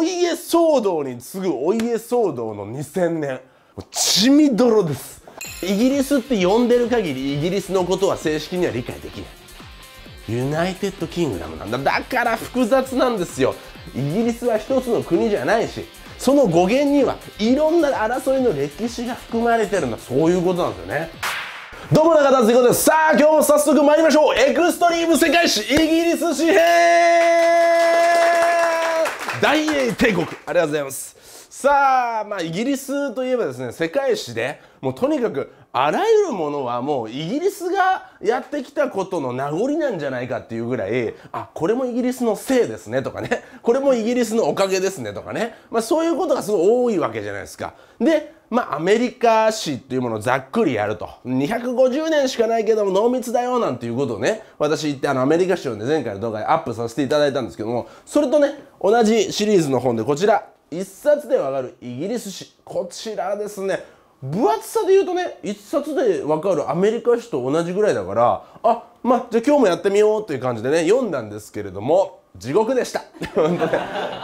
お家騒動に次ぐお家騒動の2000年血みどろですイギリスって呼んでる限りイギリスのことは正式には理解できないユナイテッドキングダムなんだだから複雑なんですよイギリスは一つの国じゃないしその語源にはいろんな争いの歴史が含まれてるんだそういうことなんですよねどうも中田ことですさあ今日も早速参りましょうエクストリーム世界史イギリス紙幣大英帝国ありがとうございますさあまあイギリスといえばですね世界史でもうとにかくあらゆるものはもうイギリスがやってきたことの名残なんじゃないかっていうぐらいあこれもイギリスのせいですねとかねこれもイギリスのおかげですねとかね、まあ、そういうことがすごい多いわけじゃないですか。でまあ、アメリカ史っていうものをざっくりやると。250年しかないけども濃密だよなんていうことをね、私言ってあのアメリカ史をね、前回の動画でアップさせていただいたんですけども、それとね、同じシリーズの本でこちら、一冊でわかるイギリス史。こちらですね、分厚さで言うとね、一冊でわかるアメリカ史と同じぐらいだから、あ、まあ、じゃあ今日もやってみようという感じでね、読んだんですけれども、地獄でした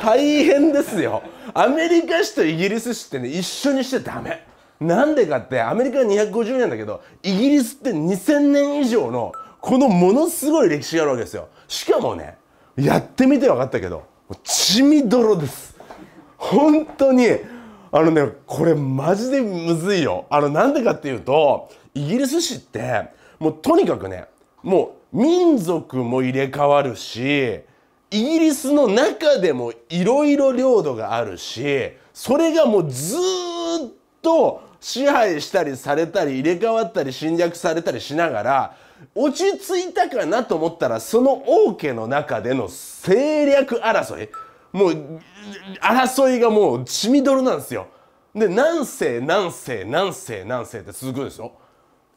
大変ですよアメリカ史とイギリス史ってね一緒にしてゃダメなんでかってアメリカは250年だけどイギリスって2000年以上のこのものすごい歴史があるわけですよしかもねやってみて分かったけど血みどろです本当にあのねこれマジでむずいよあのなんでかっていうとイギリス史ってもうとにかくねもう民族も入れ替わるしイギリスの中でもいろいろ領土があるしそれがもうずっと支配したりされたり入れ替わったり侵略されたりしながら落ち着いたかなと思ったらその王家の中での政略争いもう争いがもう血みどろなんですよ。で何世何世何世何世って続くんですよ。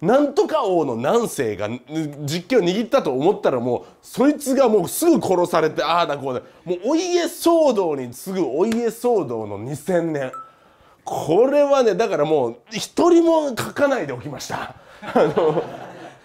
なんとか王の南西が実権を握ったと思ったらもうそいつがもうすぐ殺されてああだこうだもうお家騒動に次ぐお家騒動の2000年これはねだからもう一人も書かないでおきましたあの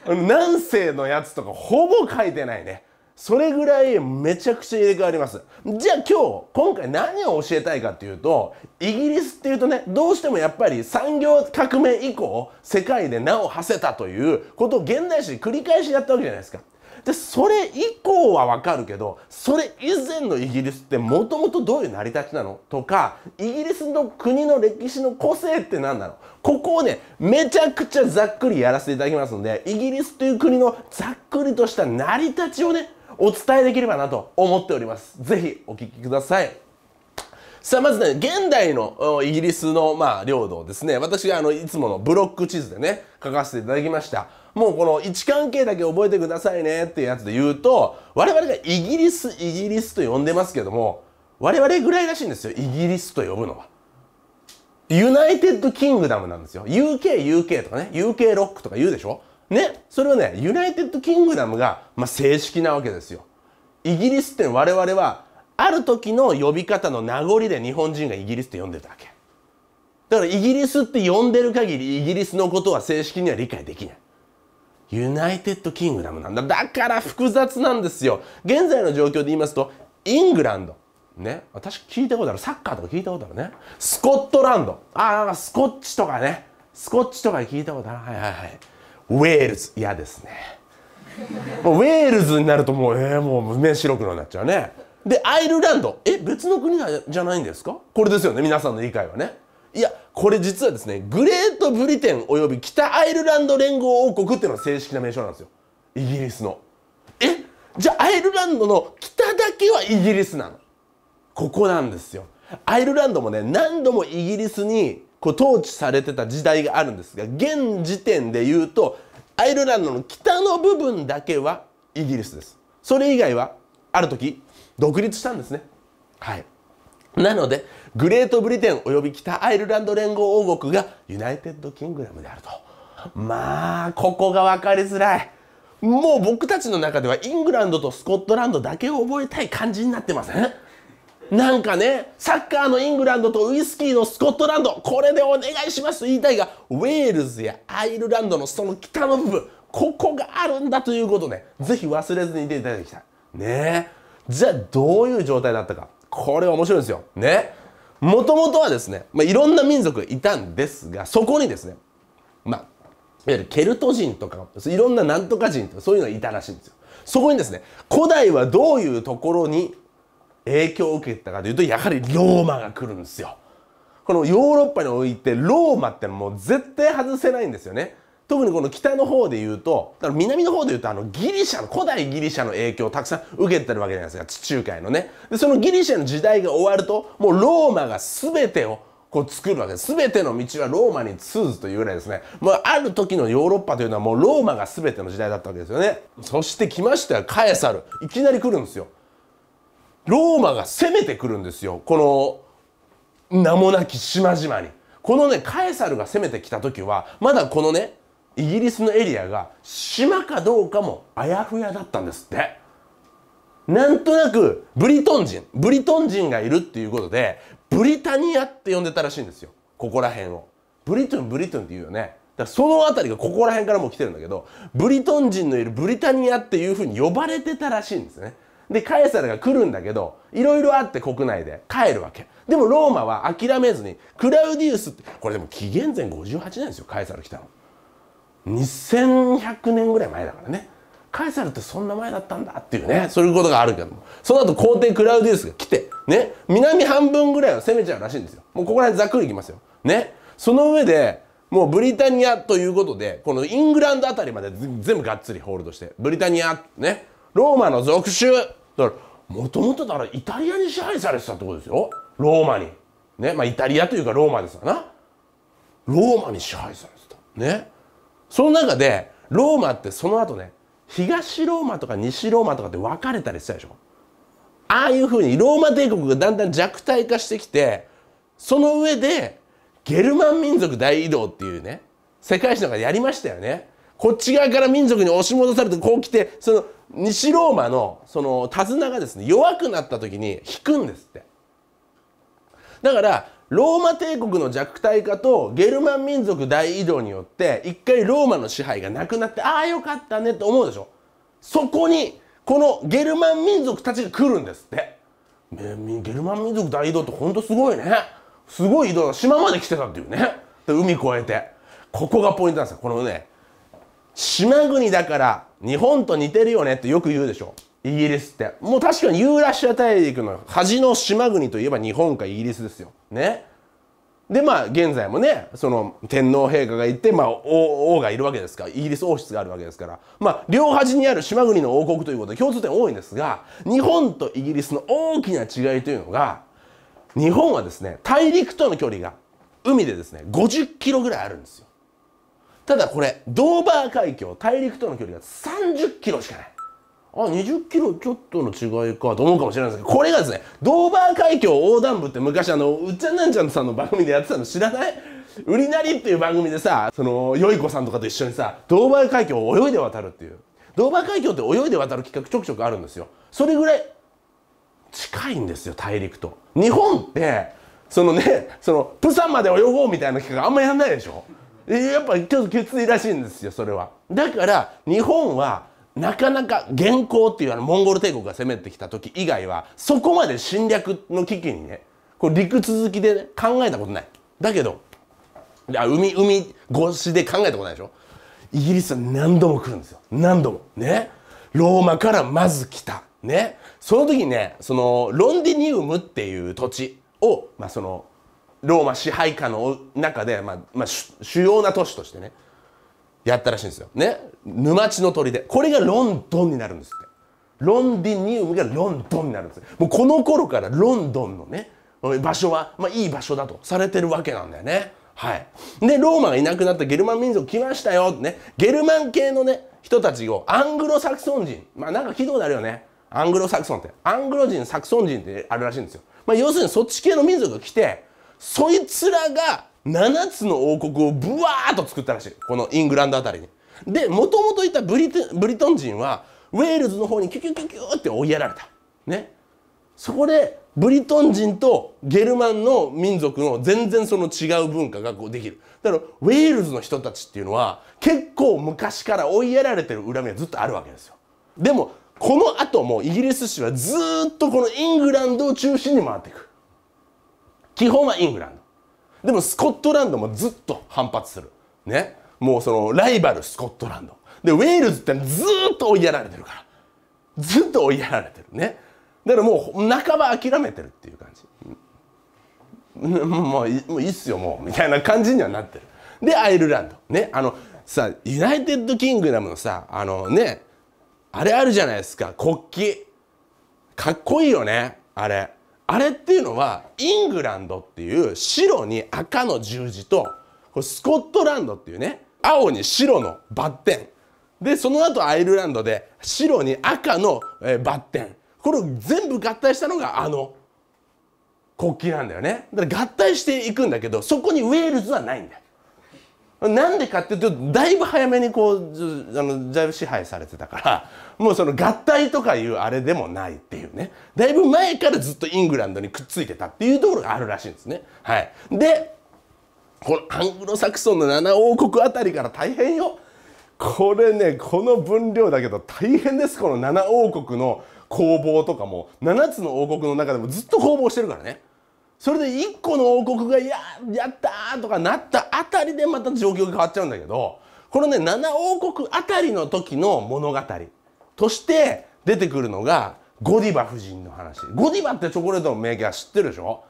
南西のやつとかほぼ書いてないねそれぐらいめちゃくちゃ入れ替わります。じゃあ今日、今回何を教えたいかっていうと、イギリスっていうとね、どうしてもやっぱり産業革命以降、世界で名を馳せたということを現代史に繰り返しやったわけじゃないですか。で、それ以降はわかるけど、それ以前のイギリスってもともとどういう成り立ちなのとか、イギリスの国の歴史の個性って何なのここをね、めちゃくちゃざっくりやらせていただきますので、イギリスという国のざっくりとした成り立ちをね、お伝えできればなと思っております。ぜひお聴きください。さあ、まずね、現代のイギリスの、まあ、領土をですね、私があの、いつものブロック地図でね、書かせていただきました。もうこの位置関係だけ覚えてくださいねっていうやつで言うと、我々がイギリス、イギリスと呼んでますけども、我々ぐらいらしいんですよ、イギリスと呼ぶのは。ユナイテッドキングダムなんですよ。UK、UK とかね、UK ロックとか言うでしょね、それはね、ユナイテッドキングダムが、まあ、正式なわけですよ。イギリスって我々は、ある時の呼び方の名残で日本人がイギリスって呼んでたわけ。だからイギリスって呼んでる限りイギリスのことは正式には理解できない。ユナイテッドキングダムなんだ。だから複雑なんですよ。現在の状況で言いますと、イングランド。ね。私聞いたことある。サッカーとか聞いたことあるね。スコットランド。ああ、スコッチとかね。スコッチとか聞いたことある。はいはいはい。ウェールズ嫌ですねもうウェールズになるともうえー、もう面白黒になっちゃうねでアイルランドえ別の国じゃないんですかこれですよね皆さんの理解はねいやこれ実はですねグレートブリテンおよび北アイルランド連合王国っていうのは正式な名称なんですよイギリスのえじゃあアイルランドの北だけはイギリスなのここなんですよアイルランドもね何度もイギリスにこう統治されてた時代があるんですが現時点で言うとアイルランドの北の部分だけはイギリスですそれ以外はある時独立したんですねはいなのでグレートブリテンおよび北アイルランド連合王国がユナイテッドキングダムであるとまあここが分かりづらいもう僕たちの中ではイングランドとスコットランドだけを覚えたい感じになってませんなんかね、サッカーのイングランドとウイスキーのスコットランド、これでお願いしますと言いたいが、ウェールズやアイルランドのその北の部分、ここがあるんだということね、ぜひ忘れずにいていただきたい。ねじゃあどういう状態だったか。これ面白いんですよ。ね。もともとはですね、まあ、いろんな民族いたんですが、そこにですね、まあ、いわゆるケルト人とか、いろんななんとか人とか、そういうのがいたらしいんですよ。そこにですね、古代はどういうところに影響を受けたかというとやはりローマが来るんですよ。このヨーロッパにおいてローマってもう絶対外せないんですよね。特にこの北の方で言うとだから南の方で言うとあのギリシャの古代ギリシャの影響をたくさん受けてるわけじゃないですか地中海のねでそのギリシャの時代が終わるともうローマが全てをこう作るわけです全ての道はローマに通ずというぐらいですねもうある時のヨーロッパというのはもうローマが全ての時代だったわけですよねそして来ましたよカエサルいきなり来るんですよローマが攻めてくるんですよこの名もなき島々にこのねカエサルが攻めてきた時はまだこのねイギリスのエリアが島かどうかもあやふやだったんですってなんとなくブリトン人ブリトン人がいるっていうことでブリタニアって呼んでたらしいんですよここら辺をブリトンブリトンって言うよねだその辺りがここら辺からも来てるんだけどブリトン人のいるブリタニアっていうふうに呼ばれてたらしいんですねでカエサルが来るんだけどいろいろあって国内で帰るわけでもローマは諦めずにクラウディウスってこれでも紀元前58年ですよカエサル来たの2100年ぐらい前だからねカエサルってそんな前だったんだっていうねそういうことがあるけどもその後皇帝クラウディウスが来てね南半分ぐらいを攻めちゃうらしいんですよもうここら辺ざっくりいきますよねその上でもうブリタニアということでこのイングランドあたりまで全部がっつりホールドしてブリタニアねローマの属州だからもともとだからイタリアに支配されてたってことですよローマにねまあイタリアというかローマですわなローマに支配されてたねその中でローマってその後ね東ローマとか西ローマとかって分かれたりしたでしょああいうふうにローマ帝国がだんだん弱体化してきてその上でゲルマン民族大移動っていうね世界史の中でやりましたよねこっち側から民族に押し戻されてこう来てその西ローマのその手綱がですね弱くなった時に引くんですってだからローマ帝国の弱体化とゲルマン民族大移動によって一回ローマの支配がなくなってああよかったねって思うでしょそこにこのゲルマン民族たちが来るんですってゲルマン民族大移動ってほんとすごいねすごい移動島まで来てたっていうね海越えてここがポイントなんですよこのね島国だから日本と似てるよねってよく言うでしょイギリスってもう確かにユーラシア大陸の端の島国といえば日本かイギリスですよねでまあ現在もねその天皇陛下がいて、まあ、王がいるわけですからイギリス王室があるわけですからまあ両端にある島国の王国ということで共通点多いんですが日本とイギリスの大きな違いというのが日本はですね大陸との距離が海でですね50キロぐらいあるんですよ。ただこれドーバー海峡大陸との距離が30キロしかないあ20キロちょっとの違いかと思うかもしれないですけどこれがですねドーバー海峡横断部って昔あのうっちゃんなんちゃんさんの番組でやってたの知らない売りなりっていう番組でさそのよい子さんとかと一緒にさドーバー海峡を泳いで渡るっていうドーバー海峡って泳いで渡る企画ちょくちょくあるんですよそれぐらい近いんですよ大陸と日本ってそのねそのプサンまで泳ごうみたいな企画あんまやんないでしょやっぱちょっときついらしいんですよそれは。だから日本はなかなか元寇っていうあのモンゴル帝国が攻めてきた時以外はそこまで侵略の危機にねこれ陸続きで、ね、考えたことない。だけどや海海越しで考えたことないでしょイギリスは何度も来るんですよ何度もねローマからまず来たねその時にねそのロンディニウムっていう土地を、まあ、そのローマ支配下の中で、まあまあ、主要な都市としてねやったらしいんですよ。ね沼地の砦これがロンドンになるんですってロンディニウムがロンドンになるんですもうこの頃からロンドンのね場所は、まあ、いい場所だとされてるわけなんだよね。はい、でローマがいなくなったゲルマン民族来ましたよってねゲルマン系のね人たちをアングロサクソン人まあなんか軌いであるよねアングロサクソンってアングロ人サクソン人ってあるらしいんですよ。まあ、要するにそっち系の民族が来てそいつらが7つの王国をブワーッと作ったらしいこのイングランド辺りにでもともといたブリトン人はウェールズの方にキュキュキュキュって追いやられたねそこでブリトン人とゲルマンの民族の全然その違う文化がこうできるだからウェールズの人たちっていうのは結構昔から追いやられてる恨みはずっとあるわけですよでもこの後もイギリス史はずっとこのイングランドを中心に回っていく基本はイングランドでもスコットランドもずっと反発するねもうそのライバルスコットランドでウェールズってずっと追いやられてるからずっと追いやられてるねだからもう半ば諦めてるっていう感じ、うん、もういいっすよもうみたいな感じにはなってるでアイルランドねあのさユナイテッドキングダムのさあのねあれあるじゃないですか国旗かっこいいよねあれあれっていうのはイングランドっていう白に赤の十字とこれスコットランドっていうね青に白のバッテンでその後アイルランドで白に赤の、バッテンこれを全部合体したのがあの国旗なんだよねだから合体していくんだけどそこにウェールズはないんだよなんでかっていうとだいぶ早めにこうあのだいぶ支配されてたからもうその合体とかいうあれでもないっていうねだいぶ前からずっとイングランドにくっついてたっていうところがあるらしいんですね。はい、でこのアングロサクソンの7王国あたりから大変よこれねこの分量だけど大変ですこの7王国の攻防とかも7つの王国の中でもずっと攻防してるからね。それで1個の王国が「ややった!」とかなったあたりでまた状況が変わっちゃうんだけどこのね7王国あたりの時の物語として出てくるのがゴディバ夫人の話ゴディバってチョコレートの名家は知ってるでしょ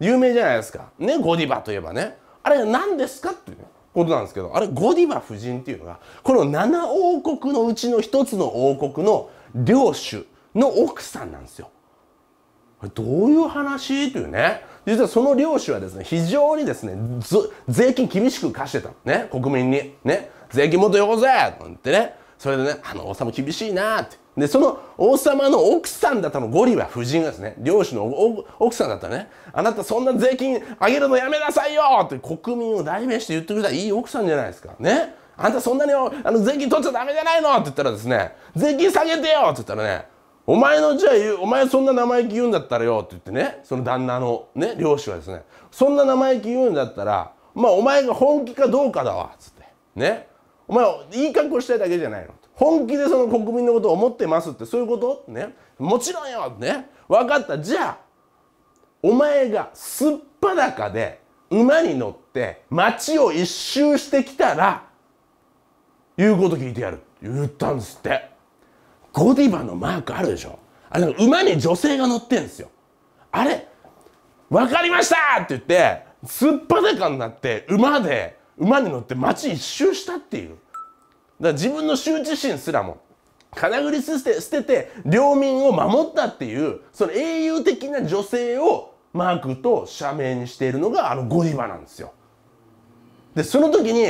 有名じゃないですかねゴディバといえばねあれ何ですかっていうことなんですけどあれゴディバ夫人っていうのがこの7王国のうちの1つの王国の領主の奥さんなんですよ。どういう話というね実はその領主はですね、非常にですね、税金厳しく課してた。ね、国民に。ね、税金もっとよこせなんてね。それでね、あの王様厳しいなって。で、その王様の奥さんだったの、ゴリは夫人がですね、領主の奥さんだったね、あなたそんな税金上げるのやめなさいよって国民を代弁して言ってくれたいい奥さんじゃないですか。ね。あんたそんなにあの税金取っちゃダメじゃないのって言ったらですね、税金下げてよって言ったらね、お前のじゃあお前そんな生意気言うんだったらよって言ってねその旦那のね漁師はですねそんな生意気言うんだったらまあお前が本気かどうかだわっつってねお前いい格好したいだけじゃないの本気でその国民のことを思ってますってそういうことねもちろんよね分かったじゃあお前がすっ裸で馬に乗って街を一周してきたら言うこと聞いてやる言ったんですってゴディバのマークあるでしょあれ馬に女性が乗ってんですよあれ分かりましたって言ってすっぱでかになって馬で馬に乗って街一周したっていうだから自分の羞恥心すらも金繰り捨て捨てて領民を守ったっていうその英雄的な女性をマークと社名にしているのがあのゴディバなんですよでその時に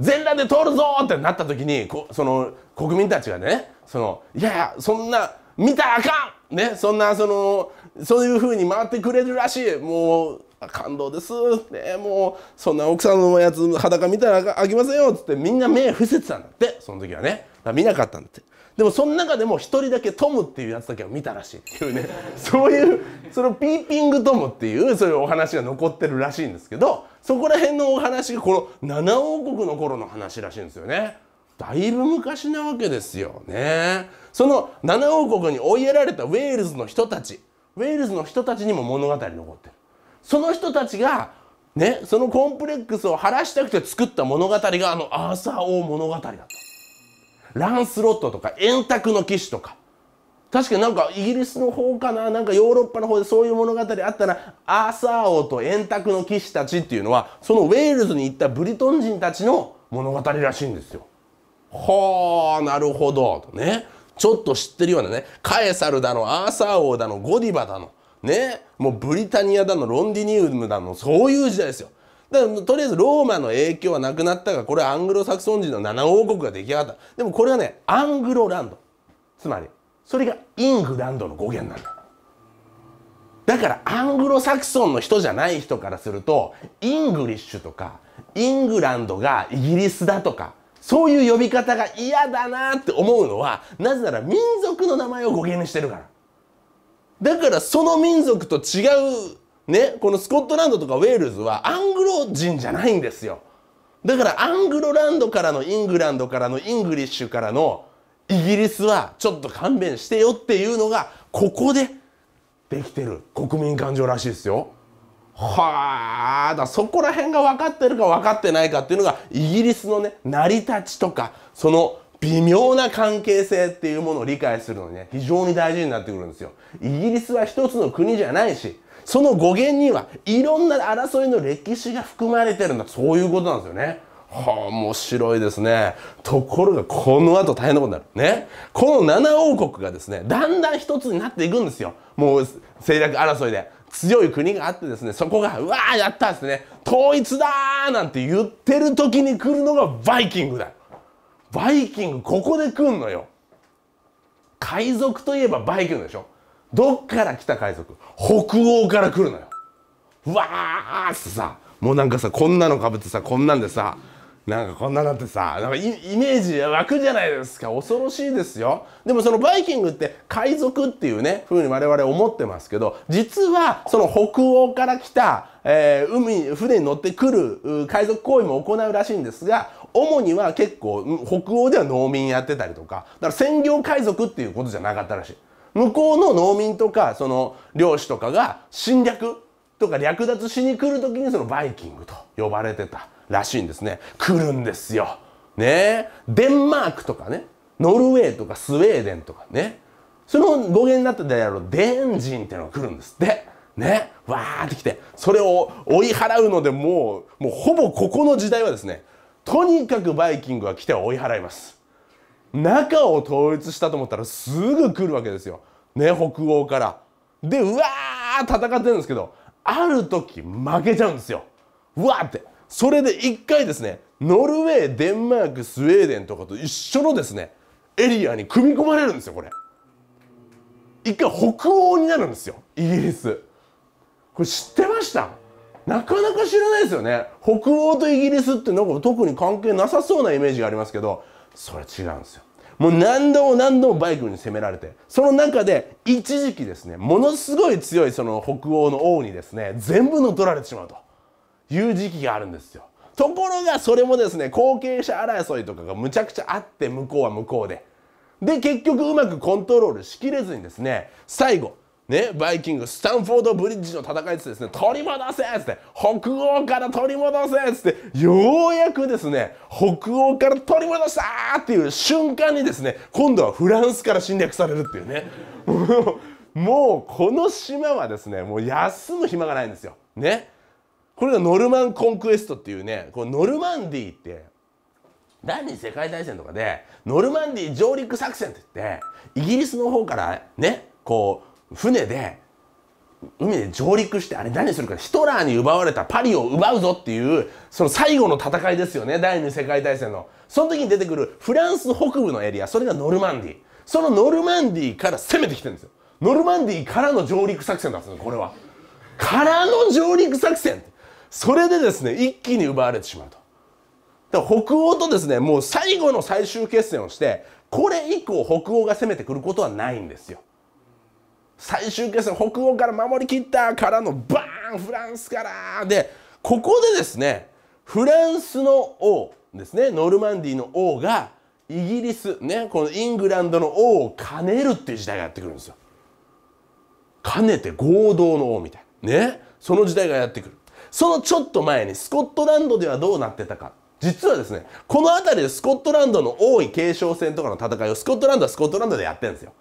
全裸で通るぞってなった時にこその国民たちがねそのいやいやそんな見たらあかんねそんなそのそういうふうに回ってくれるらしいもう感動ですねもうそんな奥さんのやつ裸見たらあきませんよっつってみんな目伏せてたんだってその時はね見なかったんだってでもその中でも一人だけトムっていうやつだけを見たらしいっていうね そういうそのピーピングトムっていうそういうお話が残ってるらしいんですけどそこら辺のお話がこの七王国の頃の話らしいんですよね。だいぶ昔なわけですよね。その7王国に追いやられたウェールズの人たちウェールズの人たちにも物語残ってる。その人たちがね、そのコンプレックスを晴らしたくて作った物語があのアーサー王物語だった。ランスロットとか円卓の騎士とか。確かになんかイギリスの方かななんかヨーロッパの方でそういう物語あったらアーサー王と円卓の騎士たちっていうのはそのウェールズに行ったブリトン人たちの物語らしいんですよ。はあ、なるほど。とね。ちょっと知ってるようなね、カエサルだの、アーサー王だの、ゴディバだの、ね、もうブリタニアだの、ロンディニウムだの、そういう時代ですよ。だからとりあえずローマの影響はなくなったがこれアングロサクソン人の7王国が出来上がったでもこれはねアングロランドつまりそれがイングランドの語源なんだだからアングロサクソンの人じゃない人からするとイングリッシュとかイングランドがイギリスだとかそういう呼び方が嫌だなって思うのは、なぜなら民族の名前を語源にしてるから。だからその民族と違う、ね、このスコットランドとかウェールズはアングロ人じゃないんですよ。だからアングロランドからのイングランドからのイングリッシュからのイギリスはちょっと勘弁してよっていうのがここでできてる国民感情らしいですよ。はあだそこら辺が分かってるか分かってないかっていうのがイギリスのね成り立ちとかその微妙な関係性っていうものを理解するのにね非常に大事になってくるんですよ。イギリスは一つの国じゃないしその語源にはいろんな争いの歴史が含まれてるんだそういうことなんですよね。はあ、面白いですね。ところが、この後大変なことになる。ね。この7王国がですね、だんだん一つになっていくんですよ。もう、政略争いで。強い国があってですねそこがうわーやったですね統一だなんて言ってる時に来るのがバイキングだバイキングここで来んのよ海賊といえばバイキングでしょどっから来た海賊北欧から来るのようわーってさもうなんかさこんなのかぶってさこんなんでさなんかこんななんてさなんかイメージ湧くじゃないですか恐ろしいですよでもそのバイキングって海賊っていうね風に我々思ってますけど実はその北欧から来た、えー、海船に乗ってくる海賊行為も行うらしいんですが主には結構北欧では農民やってたりとかだから専業海賊っていうことじゃなかったらしい向こうの農民とかその漁師とかが侵略とか略奪しに来る時にそのバイキングと呼ばれてた。らしいんですね。来るんですよ。ねデンマークとかね、ノルウェーとかスウェーデンとかね、その語源になってたやろデンジンってのが来るんですって。ね、わーってきて、それを追い払うのでもう、もうほぼここの時代はですね、とにかくバイキングは来て追い払います。中を統一したと思ったらすぐ来るわけですよ。ね、北欧から。で、うわー戦ってるんですけど、ある時負けちゃうんですよ。うわーって。それで一回ですねノルウェーデンマークスウェーデンとかと一緒のですねエリアに組み込まれるんですよこれ一回北欧になるんですよイギリスこれ知ってましたなかなか知らないですよね北欧とイギリスってなんか特に関係なさそうなイメージがありますけどそれ違うんですよもう何度も何度もバイクに攻められてその中で一時期ですねものすごい強いその北欧の王にですね全部乗っ取られてしまうと。いう時期があるんですよ。ところがそれもですね後継者争いとかがむちゃくちゃあって向こうは向こうでで結局うまくコントロールしきれずにですね最後ね、バイキングスタンフォードブリッジの戦いつですね取り戻せっつって北欧から取り戻せっつってようやくですね北欧から取り戻したっていう瞬間にですね今度はフランスから侵略されるっていうね もうこの島はですねもう休む暇がないんですよ。ねこれがノルマンコンクエストっていうねこのノルマンディーって第二次世界大戦とかでノルマンディー上陸作戦って言ってイギリスの方からねこう船で海で上陸してあれ何するかヒトラーに奪われたパリを奪うぞっていうその最後の戦いですよね第二次世界大戦のその時に出てくるフランス北部のエリアそれがノルマンディーそのノルマンディーから攻めてきてるんですよノルマンディーからの上陸作戦なんですよこれはからの上陸作戦それでですね一気に奪われてしまうと。だから北欧とですねもう最後の最終決戦をしてこれ以降北欧が攻めてくることはないんですよ。最終決戦北欧から守りきったからのバーンフランスからでここでですねフランスの王ですねノルマンディの王がイギリスねこのイングランドの王を兼ねるっていう時代がやってくるんですよ。兼ねて合同の王みたいなねその時代がやってくる。そのちょっと前にスコットランドではどうなってたか。実はですね、この辺りでスコットランドの王位継承戦とかの戦いをスコットランドはスコットランドでやってるんですよ。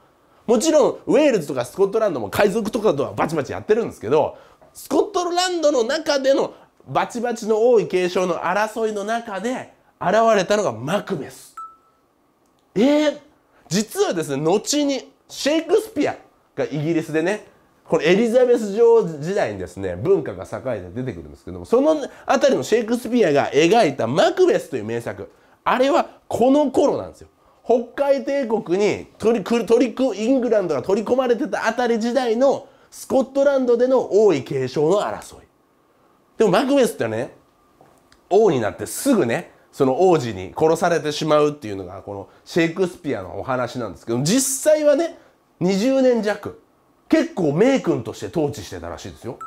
もちろんウェールズとかスコットランドも海賊とかとはバチバチやってるんですけど、スコットランドの中でのバチバチの王位継承の争いの中で現れたのがマクベス。えー、実はですね、後にシェイクスピアがイギリスでね、これエリザベス女王時代にですね文化が栄えて出てくるんですけどもその辺りのシェイクスピアが描いた「マクベス」という名作あれはこの頃なんですよ。北海帝国に取り取りイングランドが取り込まれてた辺り時代のスコットランドでの王位継承の争い。でもマクベスってね王になってすぐねその王子に殺されてしまうっていうのがこのシェイクスピアのお話なんですけど実際はね20年弱結構名君として統治してたらしいですよ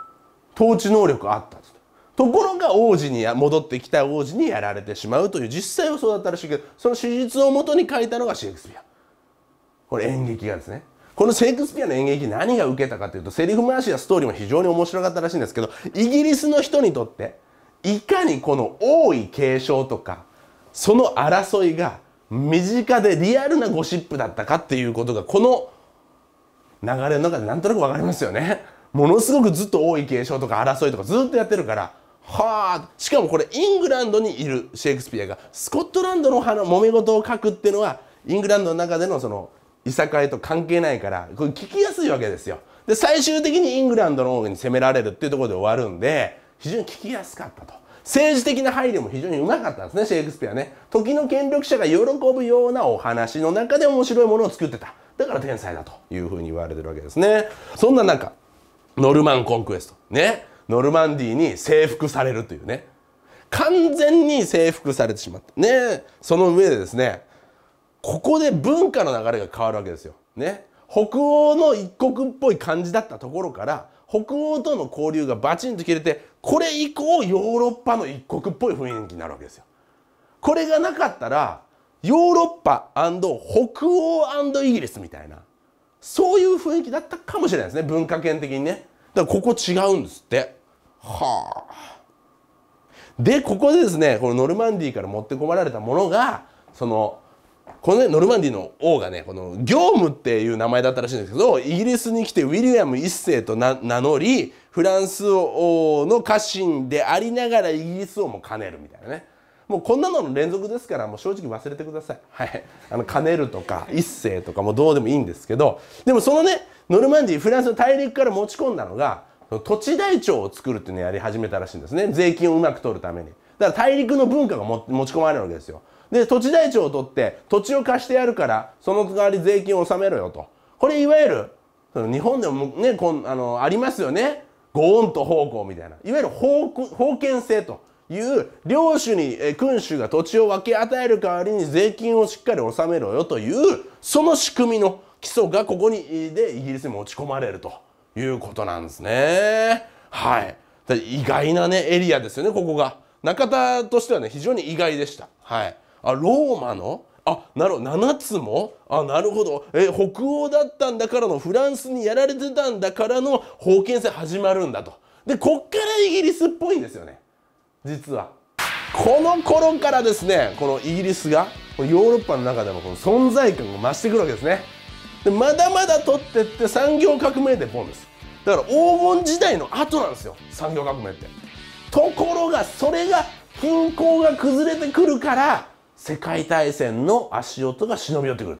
統治能力あったんですところが王子に戻ってきた王子にやられてしまうという実際はそうだったらしいけどその史実をもとに書いたのがシェイクスピアこれ演劇がですねこのシェイクスピアの演劇何が受けたかというとセリフ回しやストーリーも非常に面白かったらしいんですけどイギリスの人にとっていかにこの王位継承とかその争いが身近でリアルなゴシップだったかっていうことがこの流れの中でなんとなく分かりますよね。ものすごくずっと多い継承とか争いとかずっとやってるからはあしかもこれイングランドにいるシェイクスピアがスコットランドの花揉め事を書くっていうのはイングランドの中でのそのいさかいと関係ないからこれ聞きやすいわけですよ。で最終的にイングランドの方に攻められるっていうところで終わるんで非常に聞きやすかったと。政治的な配慮も非常にうまかったんですねシェイクスピアね。時の権力者が喜ぶようなお話の中で面白いものを作ってた。だから天才だというふうに言われてるわけですねそんな中ノルマンコンクエストねノルマンディーに征服されるというね完全に征服されてしまったねその上でですねここで文化の流れが変わるわけですよね北欧の一国っぽい感じだったところから北欧との交流がバチンと切れてこれ以降ヨーロッパの一国っぽい雰囲気になるわけですよ。これがなかったらヨーロッパ北欧イギリスみたいなそういう雰囲気だったかもしれないですね文化圏的にねだからここ違うんですってはあでここでですねこのノルマンディーから持ってこまられたものがそのこのねノルマンディーの王がねこの業務っていう名前だったらしいんですけどイギリスに来てウィリアム1世と名乗りフランス王の家臣でありながらイギリス王も兼ねるみたいなねもうこんなのの連続ですからもう正直忘れてください。はい、あのカネルとか一世とかもどうでもいいんですけどでもそのねノルマンディフランスの大陸から持ち込んだのが土地台帳を作るっていうのをやり始めたらしいんですね税金をうまく取るために。だから大陸の文化が持ち込まれるわけですよ。で土地台帳を取って土地を貸してやるからその代わり税金を納めろよと。これいわゆるその日本でもねこんあのありますよね。ご恩と奉公みたいないわゆる封建制という領主に君主が土地を分け与える代わりに税金をしっかり納めろよというその仕組みの基礎がここにでイギリスに持ち込まれるということなんですね。はい、意外なねエリアですよねここが。中田としてはね非常に意外でした。はい、あローマのあなるほど7つもあなるほどえ北欧だったんだからのフランスにやられてたんだからの封建制始まるんだと。でこっからイギリスっぽいんですよね。実はこの頃からですねこのイギリスがヨーロッパの中でもこの存在感が増してくるわけですねでまだまだ取ってって産業革命でボンですだから黄金時代の後なんですよ産業革命ってところがそれが均衡が崩れてくるから世界大戦の足音が忍び寄ってくる